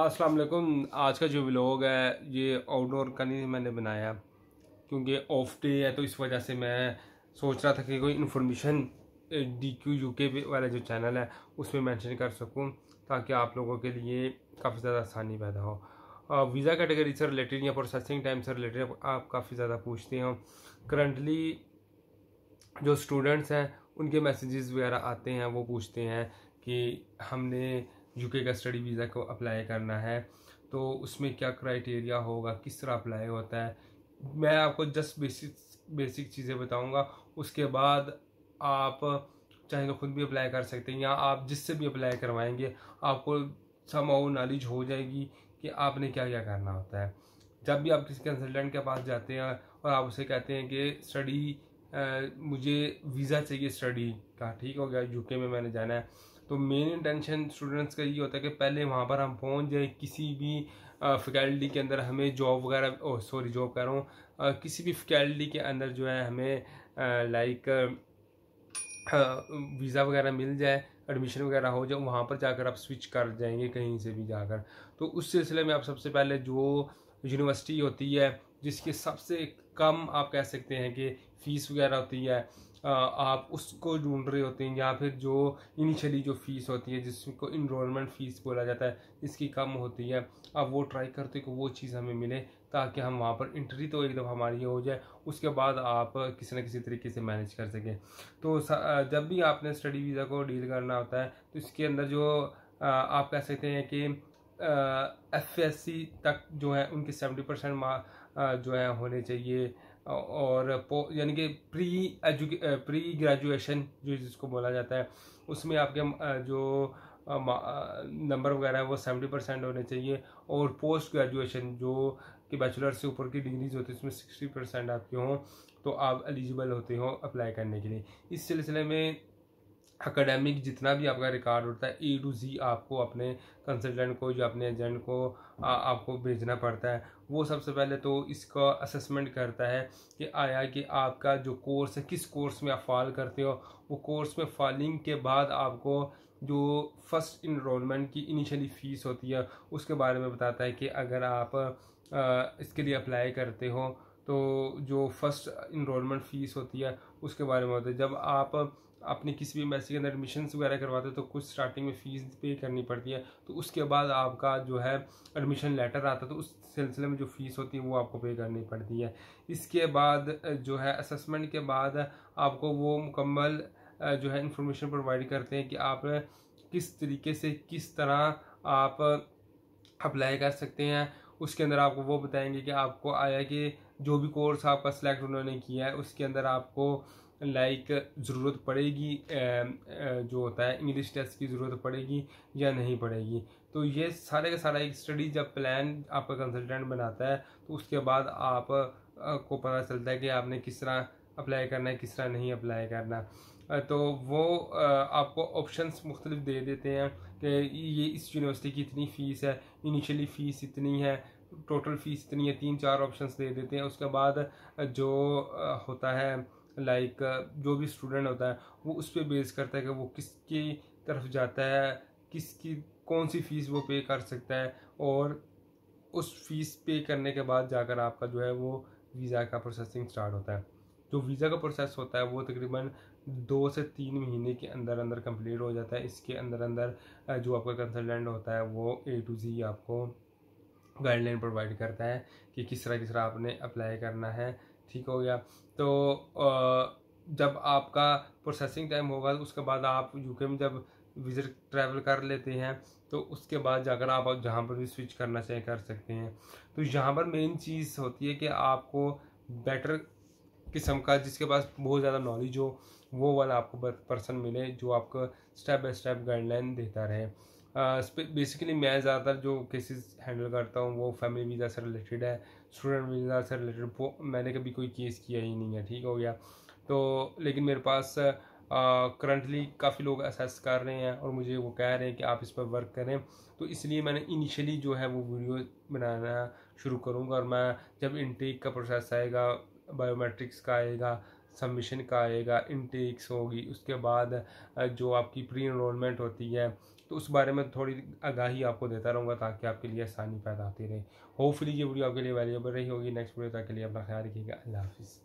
असलम आज का जो व्लॉग है ये आउटडोर का नहीं मैंने बनाया क्योंकि ऑफ डे है तो इस वजह से मैं सोच रहा था कि कोई इन्फॉर्मेशन डी क्यू यू के वाला जो चैनल है उसमें मेंशन कर सकूं ताकि आप लोगों के लिए काफ़ी ज़्यादा आसानी पैदा हो वीज़ा कैटेगरी से रिलेटेड या प्रोसेसिंग टाइम से रिलेटेड आप काफ़ी ज़्यादा पूछते हो करंटली जो स्टूडेंट्स हैं उनके मैसेजेस वगैरह आते हैं वो पूछते हैं कि हमने यूके का स्टडी वीज़ा को अप्लाई करना है तो उसमें क्या क्राइटेरिया होगा किस तरह अप्लाई होता है मैं आपको जस्ट बेसिक बेसिक चीज़ें बताऊंगा उसके बाद आप चाहे तो खुद भी अप्लाई कर सकते हैं या आप जिससे भी अप्लाई करवाएंगे आपको और नॉलेज हो जाएगी कि आपने क्या क्या करना होता है जब भी आप किसी कंसल्टेंट के पास जाते हैं और आप उसे कहते हैं कि स्टडी मुझे वीज़ा चाहिए स्टडी का ठीक हो गया यूके में मैंने जाना है तो मेन इंटेंशन स्टूडेंट्स का ये होता है कि पहले वहाँ पर हम पहुँच जाए किसी भी फैकल्टी के अंदर हमें जॉब वगैरह सॉरी जॉब कर रहा हूँ किसी भी फैकल्टी के अंदर जो है हमें लाइक वीज़ा वगैरह मिल जाए एडमिशन वगैरह हो जाए वहाँ पर जाकर आप स्विच कर जाएंगे कहीं से भी जाकर तो उस सिलसिले में आप सबसे पहले जो यूनिवर्सिटी होती है जिसके सबसे कम आप कह सकते हैं कि फ़ीस वगैरह होती है आप उसको ढूंढ रहे होते हैं या फिर जो इनिशियली जो फ़ीस होती है जिसको इनरोलमेंट फ़ीस बोला जाता है इसकी कम होती है आप वो ट्राई करते कि वो चीज़ हमें मिले ताकि हम वहाँ पर इंट्री तो एकदम हमारी हो जाए उसके बाद आप किसी न किसी तरीके से मैनेज कर सकें तो जब भी आपने स्टडी वीज़ा को डील करना होता है तो इसके अंदर जो आप कह सकते हैं कि एफ तक जो है उनके सेवेंटी परसेंट जो है होने चाहिए और यानी कि प्री एजुके प्री ग्रेजुएशन जो जिसको बोला जाता है उसमें आपके जो नंबर वगैरह है वो सेवेंटी परसेंट होने चाहिए और पोस्ट ग्रेजुएशन जो कि बैचलर से ऊपर की डिग्रीज होती है उसमें सिक्सटी परसेंट आपके हों तो आप एलिजिबल होते हो अप्लाई करने के लिए इस सिलसिले में अकेडेमिक जितना भी आपका रिकॉर्ड होता है ए टू जी आपको अपने कंसल्टेंट को या अपने एजेंट को आ, आपको भेजना पड़ता है वो सबसे पहले तो इसका असेसमेंट करता है कि आया कि आपका जो कोर्स है किस कोर्स में आप फॉल करते हो वो कोर्स में फॉलिंग के बाद आपको जो फर्स्ट इनरोलमेंट की इनिशियली फ़ीस होती है उसके बारे में बताता है कि अगर आप आ, इसके लिए अप्लाई करते हो तो जो फर्स्ट इनरोलमेंट फ़ीस होती है उसके बारे में होता है जब आप आपने किसी भी मैसेज के अंदर एडमिशन वगैरह करवाते हैं तो कुछ स्टार्टिंग में फ़ीस पे करनी पड़ती है तो उसके बाद आपका जो है एडमिशन लेटर आता है तो उस सिलसिले में जो फ़ीस होती है वो आपको पे करनी पड़ती है इसके बाद जो है असमेंट के बाद आपको वो मुकम्मल जो है इंफॉर्मेशन प्रोवाइड करते हैं कि आप किस तरीके से किस तरह आप अप्लाई कर सकते हैं उसके अंदर आपको वो बताएंगे कि आपको आया कि जो भी कोर्स आपका सिलेक्ट उन्होंने किया है उसके अंदर आपको लाइक ज़रूरत पड़ेगी जो होता है इंग्लिश टेस्ट की ज़रूरत पड़ेगी या नहीं पड़ेगी तो ये सारे का सारा एक स्टडी जब प्लान आपका कंसल्टेंट बनाता है तो उसके बाद आप को पता चलता है कि आपने किस तरह अप्लाई करना है किस तरह नहीं अप्लाई करना तो वो आपको ऑप्शंस मुख्तलिफ दे देते हैं कि ये इस यूनिवर्सिटी की इतनी फ़ीस है इनिशियली फ़ीस इतनी है टोटल फ़ीस इतनी है तीन चार ऑप्शंस दे देते हैं उसके बाद जो होता है लाइक uh, जो भी स्टूडेंट होता है वो उस पर बेस करता है कि वो किसकी तरफ जाता है किसकी कौन सी फ़ीस वो पे कर सकता है और उस फीस पे करने के बाद जाकर आपका जो है वो वीज़ा का प्रोसेसिंग स्टार्ट होता है जो वीज़ा का प्रोसेस होता है वो तकरीबन दो से तीन महीने के अंदर अंदर कंप्लीट हो जाता है इसके अंदर अंदर जो आपका कंसल्टेंट होता है वो ए टू जी आपको गाइडलाइन प्रोवाइड करता है कि किस तरह किस तरह आपने अप्लाई करना है ठीक हो गया तो जब आपका प्रोसेसिंग टाइम होगा उसके बाद आप यूके में जब विजिट ट्रैवल कर लेते हैं तो उसके बाद जाकर आप जहाँ पर भी स्विच करना चाहें कर सकते हैं तो यहाँ पर मेन चीज़ होती है कि आपको बेटर किस्म का जिसके पास बहुत ज़्यादा नॉलेज हो वो वाला आपको पर्सन मिले जो आपको स्टेप बाय स्टेप गाइडलाइन देता रहे बेसिकली uh, मैं ज़्यादातर जो केसेस हैंडल करता हूँ वो फैमिली वीज़ा से रिलेटेड है स्टूडेंट वीज़ा से रिलेटेड मैंने कभी कोई केस किया ही नहीं है ठीक हो गया तो लेकिन मेरे पास करंटली uh, काफ़ी लोग असेस कर रहे हैं और मुझे वो कह रहे हैं कि आप इस पर वर्क करें तो इसलिए मैंने इनिशियली जो है वो वीडियो बनाना शुरू करूँगा और मैं जब इनटेक का प्रोसेस आएगा बायोमेट्रिक्स का आएगा सबमिशन का आएगा इनटेक्स होगी उसके बाद जो आपकी प्री इनरोलमेंट होती है तो उस बारे में थोड़ी आगाही आपको देता रहूँगा ताकि आपके लिए आसानी पैदा होती रहे होपफुली ये वीडियो आपके लिए अवेलेबल रही होगी नेक्स्ट वीडियो तक के लिए अपना ख्याल रखिएगा अल्लाह हाफिज़